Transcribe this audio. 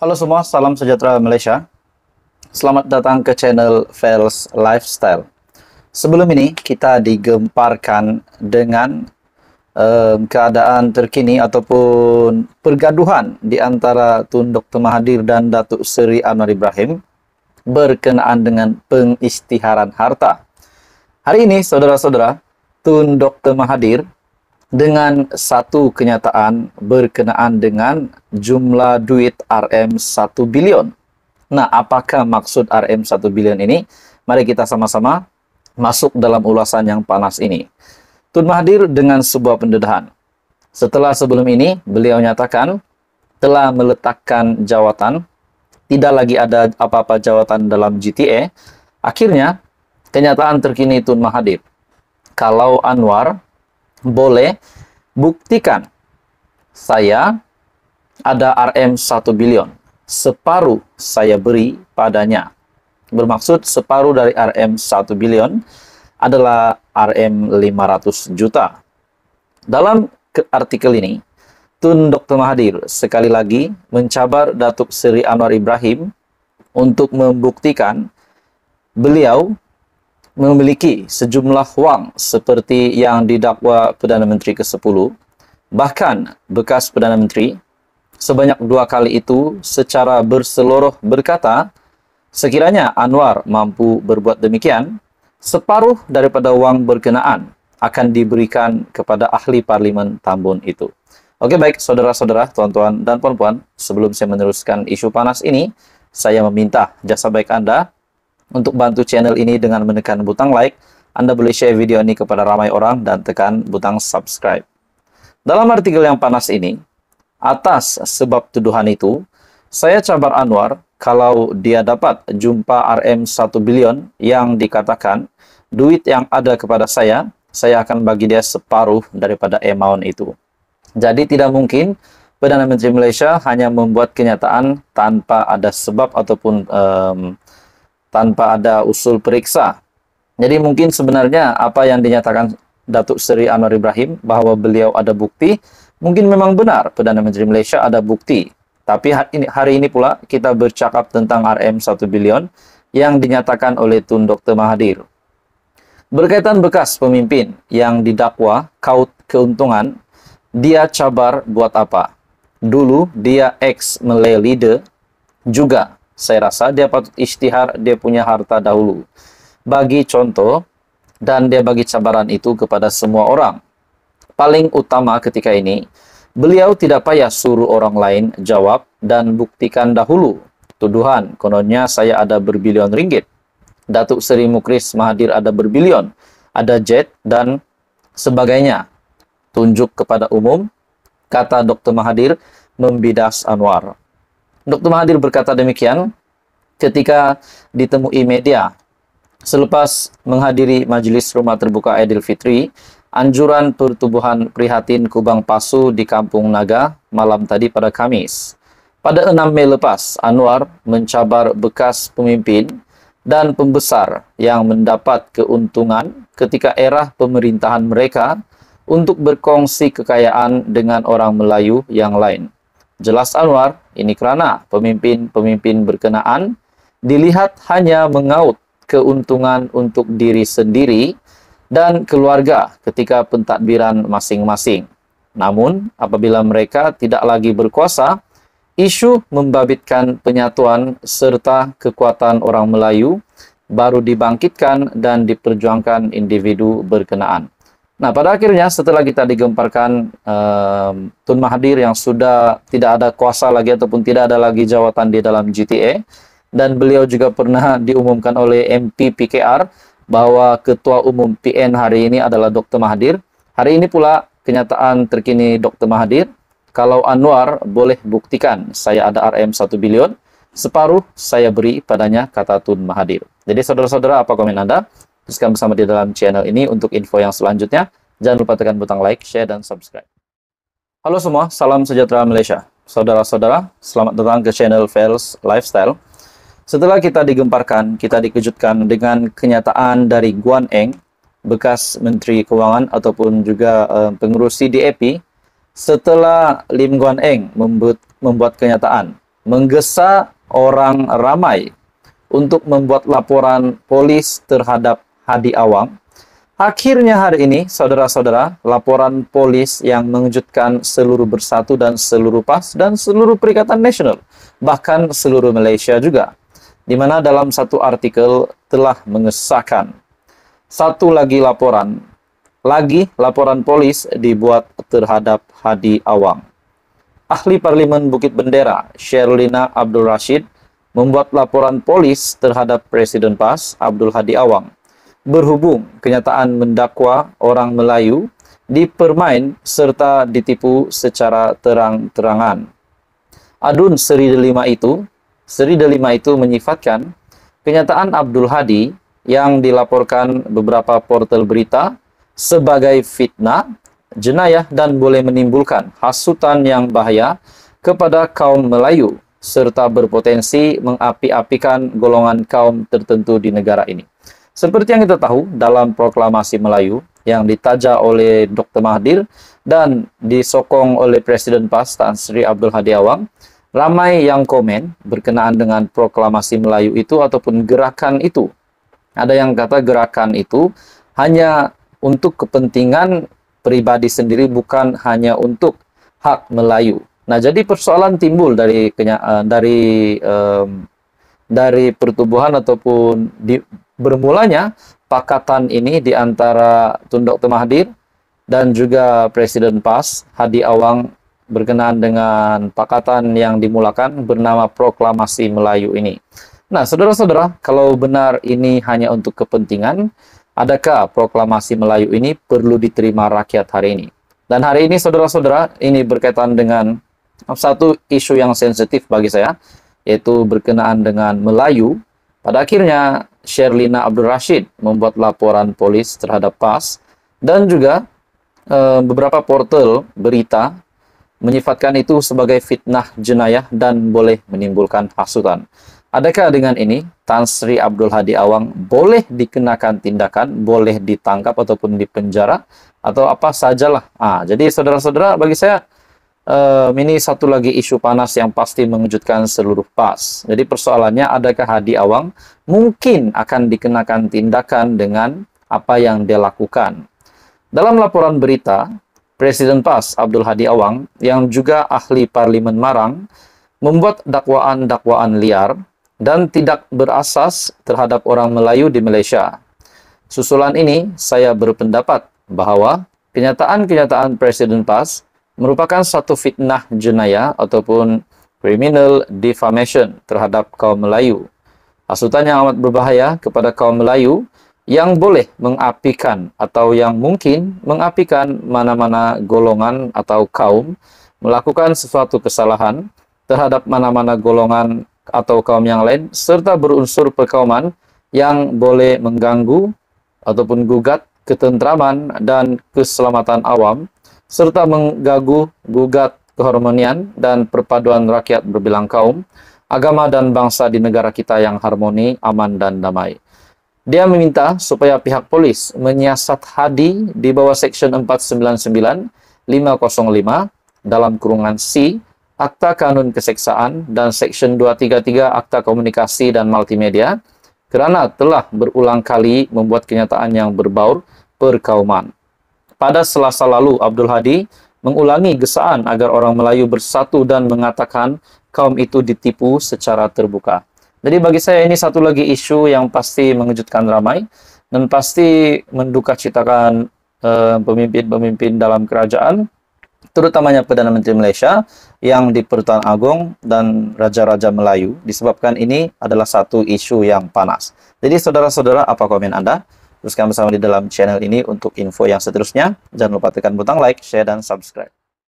Halo semua, salam sejahtera Malaysia. Selamat datang ke channel Fels Lifestyle. Sebelum ini kita digemparkan dengan um, keadaan terkini ataupun pergaduhan di antara Tun Dr. Mahathir dan Datuk Seri Anwar Ibrahim berkenaan dengan pengistiharan harta. Hari ini saudara-saudara, Tun Dr. Mahathir dengan satu kenyataan berkenaan dengan jumlah duit RM 1 bilion. Nah, apakah maksud RM 1 bilion ini? Mari kita sama-sama masuk dalam ulasan yang panas ini. Tun Mahdir dengan sebuah pendedahan. Setelah sebelum ini, beliau nyatakan telah meletakkan jawatan, tidak lagi ada apa-apa jawatan dalam GTA. Akhirnya, kenyataan terkini Tun Mahathir. Kalau Anwar boleh buktikan saya ada RM 1 bilion. Separuh saya beri padanya bermaksud separuh dari RM 1 billion adalah RM 500 juta. Dalam artikel ini, Tun Dr. Mahathir sekali lagi mencabar Datuk Seri Anwar Ibrahim untuk membuktikan beliau memiliki sejumlah wang seperti yang didakwa Perdana Menteri ke-10 bahkan bekas Perdana Menteri sebanyak dua kali itu secara berseluruh berkata Sekiranya Anwar mampu berbuat demikian, separuh daripada uang berkenaan akan diberikan kepada ahli parlimen Tambun itu. Oke baik saudara-saudara, tuan-tuan dan puan-puan, sebelum saya meneruskan isu panas ini, saya meminta jasa baik Anda untuk bantu channel ini dengan menekan butang like, Anda boleh share video ini kepada ramai orang dan tekan butang subscribe. Dalam artikel yang panas ini, atas sebab tuduhan itu, saya Cabar Anwar kalau dia dapat jumpa RM 1 bilion yang dikatakan duit yang ada kepada saya, saya akan bagi dia separuh daripada amount itu. Jadi tidak mungkin Perdana Menteri Malaysia hanya membuat kenyataan tanpa ada sebab ataupun um, tanpa ada usul periksa. Jadi mungkin sebenarnya apa yang dinyatakan Datuk Seri Anwar Ibrahim bahwa beliau ada bukti, mungkin memang benar Perdana Menteri Malaysia ada bukti tapi hari ini pula kita bercakap tentang RM 1 bilion yang dinyatakan oleh Tun Dr. Mahathir. Berkaitan bekas pemimpin yang didakwa kaut keuntungan, dia cabar buat apa? Dulu dia ex Malay leader juga. Saya rasa dia patut istihar dia punya harta dahulu. Bagi contoh dan dia bagi cabaran itu kepada semua orang. Paling utama ketika ini, Beliau tidak payah suruh orang lain jawab dan buktikan dahulu tuduhan. Kononnya saya ada berbilion ringgit. Datuk Seri Mukris Mahadir ada berbilion, ada jet dan sebagainya. Tunjuk kepada umum, kata Dr. mahadir membidas Anwar. Dr. mahadir berkata demikian ketika ditemui media selepas menghadiri majelis rumah terbuka Idul Fitri anjuran pertubuhan prihatin Kubang Pasu di Kampung Naga malam tadi pada Kamis. Pada 6 Mei lepas, Anwar mencabar bekas pemimpin dan pembesar yang mendapat keuntungan ketika era pemerintahan mereka untuk berkongsi kekayaan dengan orang Melayu yang lain. Jelas Anwar, ini kerana pemimpin-pemimpin berkenaan dilihat hanya mengaut keuntungan untuk diri sendiri dan keluarga ketika pentadbiran masing-masing. Namun, apabila mereka tidak lagi berkuasa, isu membabitkan penyatuan serta kekuatan orang Melayu baru dibangkitkan dan diperjuangkan individu berkenaan. Nah, pada akhirnya setelah kita digemparkan um, Tun Mahathir yang sudah tidak ada kuasa lagi ataupun tidak ada lagi jawatan di dalam GTA dan beliau juga pernah diumumkan oleh MP PKR bahwa Ketua Umum PN hari ini adalah Dr. Mahathir. Hari ini pula kenyataan terkini Dr. Mahathir. Kalau Anwar boleh buktikan saya ada RM 1 bilion, separuh saya beri padanya kata Tun Mahathir. Jadi saudara-saudara apa komen Anda? Teruskan bersama di dalam channel ini untuk info yang selanjutnya. Jangan lupa tekan butang like, share, dan subscribe. Halo semua, salam sejahtera Malaysia. Saudara-saudara, selamat datang ke channel Fails Lifestyle. Setelah kita digemparkan, kita dikejutkan dengan kenyataan dari Guan Eng, bekas Menteri Keuangan ataupun juga uh, pengurus CDAP, setelah Lim Guan Eng membuat, membuat kenyataan, menggesa orang ramai untuk membuat laporan polis terhadap Hadi Awang. Akhirnya hari ini, saudara-saudara, laporan polis yang mengejutkan seluruh bersatu dan seluruh PAS dan seluruh Perikatan Nasional, bahkan seluruh Malaysia juga di mana dalam satu artikel telah mengesahkan satu lagi laporan, lagi laporan polis dibuat terhadap Hadi Awang. Ahli parlimen Bukit Bendera, Sherlina Abdul Rashid, membuat laporan polis terhadap Presiden PAS, Abdul Hadi Awang, berhubung kenyataan mendakwa orang Melayu dipermain serta ditipu secara terang-terangan. Adun Seri Delima itu Seri delima itu menyifatkan kenyataan Abdul Hadi yang dilaporkan beberapa portal berita sebagai fitnah, jenayah, dan boleh menimbulkan hasutan yang bahaya kepada kaum Melayu serta berpotensi mengapi-apikan golongan kaum tertentu di negara ini. Seperti yang kita tahu dalam proklamasi Melayu yang ditaja oleh Dr. Mahdir dan disokong oleh Presiden PAS Tan Sri Abdul Hadi Awang, Ramai yang komen berkenaan dengan proklamasi Melayu itu ataupun gerakan itu. Ada yang kata gerakan itu hanya untuk kepentingan pribadi sendiri bukan hanya untuk hak Melayu. Nah, jadi persoalan timbul dari eh, dari um, dari pertumbuhan ataupun di, bermulanya pakatan ini di antara Tun Dr. Mahathir dan juga Presiden PAS Hadi Awang berkenaan dengan pakatan yang dimulakan bernama Proklamasi Melayu ini. Nah, saudara-saudara, kalau benar ini hanya untuk kepentingan, adakah Proklamasi Melayu ini perlu diterima rakyat hari ini? Dan hari ini, saudara-saudara, ini berkaitan dengan satu isu yang sensitif bagi saya, yaitu berkenaan dengan Melayu. Pada akhirnya, Sherlina Abdul Rashid membuat laporan polis terhadap PAS dan juga e, beberapa portal berita menyifatkan itu sebagai fitnah jenayah dan boleh menimbulkan hasutan. Adakah dengan ini Tan Sri Abdul Hadi Awang boleh dikenakan tindakan, boleh ditangkap ataupun dipenjara atau apa sajalah? Ah, jadi saudara-saudara bagi saya Uh, ini satu lagi isu panas yang pasti mengejutkan seluruh PAS. Jadi persoalannya adakah Hadi Awang mungkin akan dikenakan tindakan dengan apa yang dia lakukan? Dalam laporan berita, Presiden PAS Abdul Hadi Awang yang juga ahli parlimen Marang membuat dakwaan-dakwaan liar dan tidak berasas terhadap orang Melayu di Malaysia. Susulan ini saya berpendapat bahwa kenyataan-kenyataan Presiden PAS merupakan satu fitnah jenayah ataupun criminal defamation terhadap kaum Melayu. Hasutan yang amat berbahaya kepada kaum Melayu yang boleh mengapikan atau yang mungkin mengapikan mana-mana golongan atau kaum melakukan sesuatu kesalahan terhadap mana-mana golongan atau kaum yang lain serta berunsur perkauman yang boleh mengganggu ataupun gugat ketentraman dan keselamatan awam serta mengganggu gugat keharmonian dan perpaduan rakyat berbilang kaum agama dan bangsa di negara kita yang harmoni, aman dan damai. Dia meminta supaya pihak polis menyiasat Hadi di bawah Seksyen 499 505 dalam kurungan C Akta Kanun Keseksaan dan Seksyen 233 Akta Komunikasi dan Multimedia kerana telah berulang kali membuat kenyataan yang berbaur perkauman. Pada selasa lalu, Abdul Hadi mengulangi gesaan agar orang Melayu bersatu dan mengatakan kaum itu ditipu secara terbuka. Jadi bagi saya ini satu lagi isu yang pasti mengejutkan ramai dan pasti menduka eh, pemimpin-pemimpin uh, dalam kerajaan, terutamanya Perdana Menteri Malaysia yang di Pertuan Agong dan Raja-Raja Melayu, disebabkan ini adalah satu isu yang panas. Jadi saudara-saudara, apa komen Anda? Teruskan bersama di dalam channel ini untuk info yang seterusnya. Jangan lupa tekan butang like, share, dan subscribe.